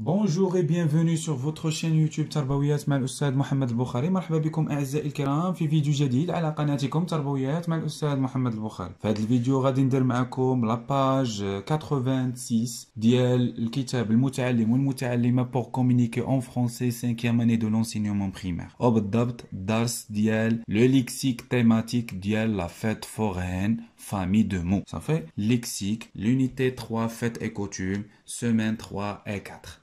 Bonjour et bienvenue sur votre chaîne YouTube Tarbawiyat mal Oussad Mohamed Al-Bukhari. Marhaba bikoum a'zaï al-kiram fi vidéo jadid ala chaîne Tarbawiyat mal Oussad Mohamed Al-Bukhari. Fait la vidéo gadi ndir ma'akoum la page 86 euh, dial l'kitab l'mouta'allim ou l'mouta'allima pour communiquer en français 5e année de l'enseignement primaire. Obdabt dars dial le lexique thématique dial la fête foraine famille de mots. Ça fait lexique, l'unité 3, fête et coutume, semaine 3 et 4.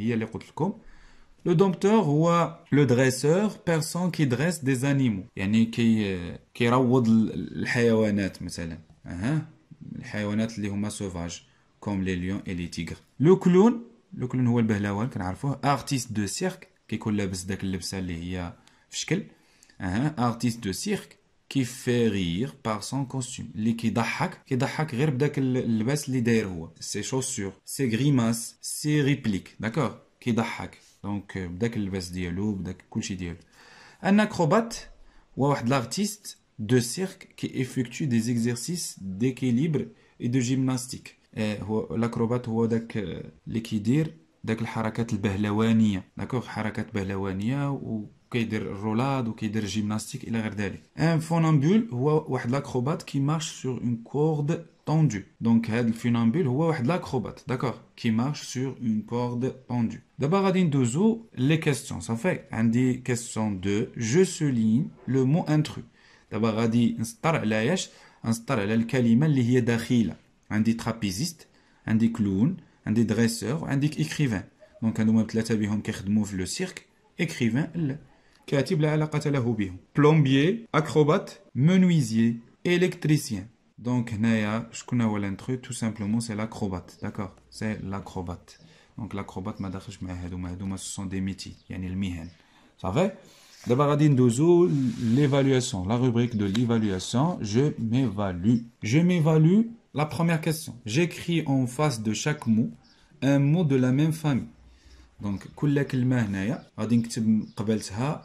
هي اللي قلت لكم لو دومتور هو لو دريسور بيرسون كي دريس دي زانيمو يعني كي كيروض الحيوانات مثلا اها الحيوانات اللي هما سوفاج كوم لي ليون اي لي تيغر لو كلون لو كلون هو البهلوان كنعرفوه ارتيست دو سيرك كيكون لابس داك اللبسه اللي هي في شكل اها ارتيست دو سيرك qui fait rire par son costume. Ce qui غير اللباس اللي داير Ses chaussures, ses grimaces, ses répliques, d'accord Qui Donc اللباس ديالو, بداك كلشي ديالو. Un acrobate ou واحد l'artiste de cirque qui effectue des exercices d'équilibre et de gymnastique. L'acrobate هو داك اللي كيدير الحركات d'accord حركات ou de la roulade, ou de la gymnastique, et Un phonambule, ou un acrobate qui marche sur une corde tendue. Donc, ce phonambule, ou un acrobate, d'accord, qui marche sur une corde tendue. D'abord, on va poser les questions. Ça fait, on a la question de Jocelyne, le mot intrus. D'abord, on va l'installer, on l'installe dans la parole qui est à l'intérieur. On a le clown, on a le dresseur, écrivain. a l'écrivain. Donc, on va dire qu'ils travaillent dans le cirque, écrivain, écrivain. كاتب لا له Plombier, acrobate, menuisier électricien donc هنايا شكون هو l'intrus tout simplement c'est l'acrobate d'accord c'est l'acrobate donc l'acrobate ما داخلش مع ce sont des métiers يعني المهن va? دابا غادي ندوزو l'évaluation la rubrique de l'évaluation je m'évalue je m'évalue la première question j'écris en face de chaque mot un mot de la même famille Donc, كل كلمه هنايا غادي نكتب قبلتها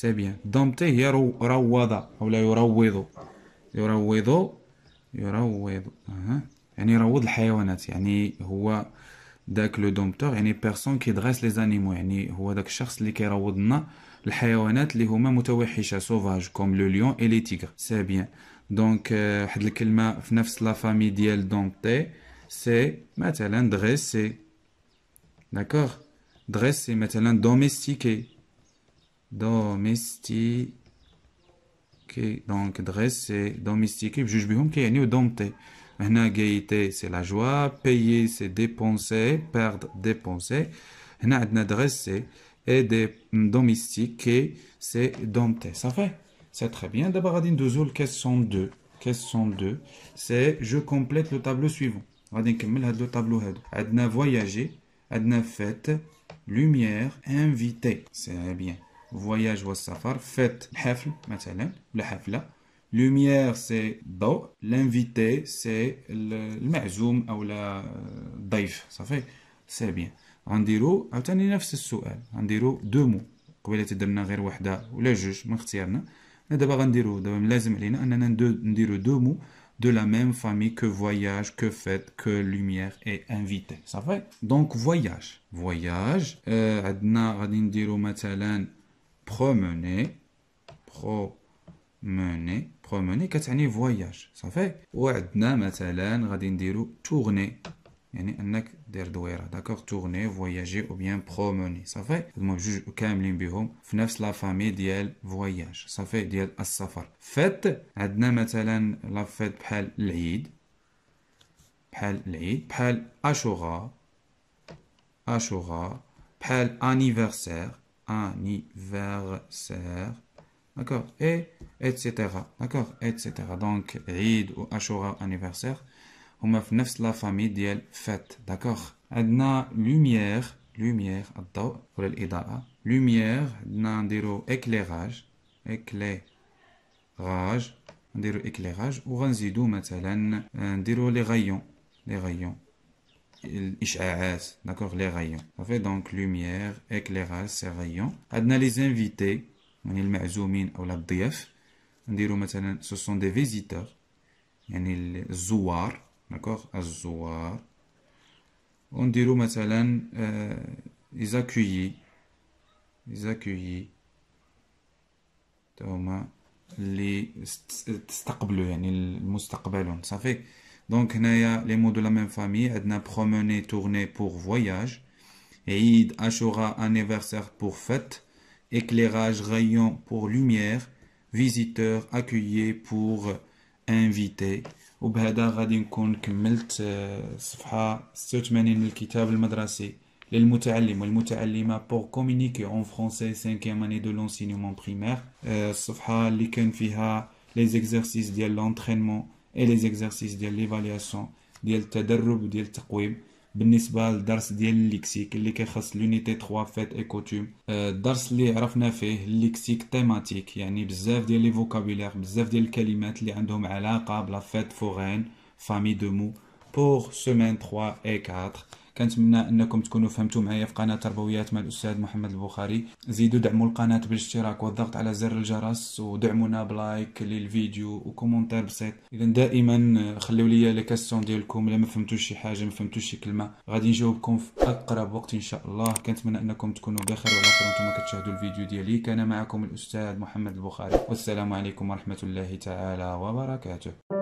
سي بيان دومتي هي روض أو لا يروض يروض يروض اها يعني يروض الحيوانات يعني هو داك لو دومتور يعني بيرسون كيدغاس لي زانيمو يعني هو داك الشخص اللي كيروض لنا الحيوانات اللي هما متوحشه سوفاج كوم لو ليون اي لي تيغر سي بيان دونك واحد الكلمه في نفس لا فامي ديال دومتي سي مثلا دغيسي داكوغ دغيسي مثلا دوميستيكي domestique donc dresser domestiquer بجوج بهم كيعنيو dompter هنا gaieté c'est la joie payer c'est dépenser perdre dépenser هنا dresser et domestiquer c'est dompter ça fait c'est très bien d'abord sont deux qu'est-ce sont deux c'est je complète le tableau suivant adine نكمل هاد لو voyager adna fête lumière invité c'est bien Voyage ou safar, fête, le hafle, la hafle, lumière c'est beau l'invité, c'est le mazoum ou le euh, daif, ça fait, c'est bien. On dirait, on a un autre on dirait deux mots, on dirait deux mots, on dirait deux mots de la même famille que voyage, que fête, que lumière et invité, ça fait, donc voyage, voyage, on dirait deux mots, promener promener promener كتعني voyage صافي وعندنا مثلا غادي نديرو tourner يعني انك دير دويره داكوغ tourner voyager ou bien promener صافي هما بجوج كاملين بهم في نفس ديال voyage صافي ديال السفر فات عندنا مثلا لا فات بحال العيد بحال العيد بحال اشوغا اشوغا بحال anniversaire anniversaire. D'accord Et, etc. D'accord Etc. Donc, ride ou Ashura anniversaire. Humaf nefs la famille d'yel fête. D'accord Adna lumière. Lumière. Pour l'idara. Lumière. d'un diro éclairage. Éclairage. rage dirait éclairage. Ou d'un euh, dirait les rayons. Les rayons l'Ish'a'at, d'accord, les rayons. Ça fait donc lumière, éclairage, ces rayons. Adna les invités, يعني ou أو الضياف نديرو مثلا ce sont des visiteurs يعني الزوار d'accord الزوار ونديرو مثلا les accueillis les accueillis تاهما اللي استقبلوا يعني المستقبلون صافي donc, les mots de la même famille, adna promener, tourner pour voyage, Eid, achoura anniversaire pour fête, éclairage, rayon pour lumière, visiteur, accueillir pour invité. وبهذا غادي نكون كملت صفحة 86 من الكتاب المدرسي للمتعلم pour communiquer en français cinquième année de l'enseignement primaire الصفحة euh, اللي les exercices de l'entraînement et les exercices de l'évaluation ديال التدرب de التقويم بالنسبة للدرس ديال اللي كيخص 3 et اي كوتوم الدرس اللي عرفنا فيه الليكسيك تيماتيك يعني بزاف ديال لي فوكابولير بزاف ديال الكلمات اللي عندهم علاقة بلا 3 4 كنتمنى انكم تكونوا فهمتوا معايا في قناه تربويات مع الاستاذ محمد البخاري زيدوا دعموا القناه بالاشتراك والضغط على زر الجرس ودعمونا بلايك للفيديو وكومونتير بسيط اذا دائما خليو لي لي كاستيون ديالكم الا ما فهمتوش شي حاجه ما فهمتوش شي كلمه غادي نجاوبكم في اقرب وقت ان شاء الله كنتمنى انكم تكونوا بخير وعلى خير وانتم كتشاهدوا الفيديو ديالي كان معكم الاستاذ محمد البخاري والسلام عليكم ورحمه الله تعالى وبركاته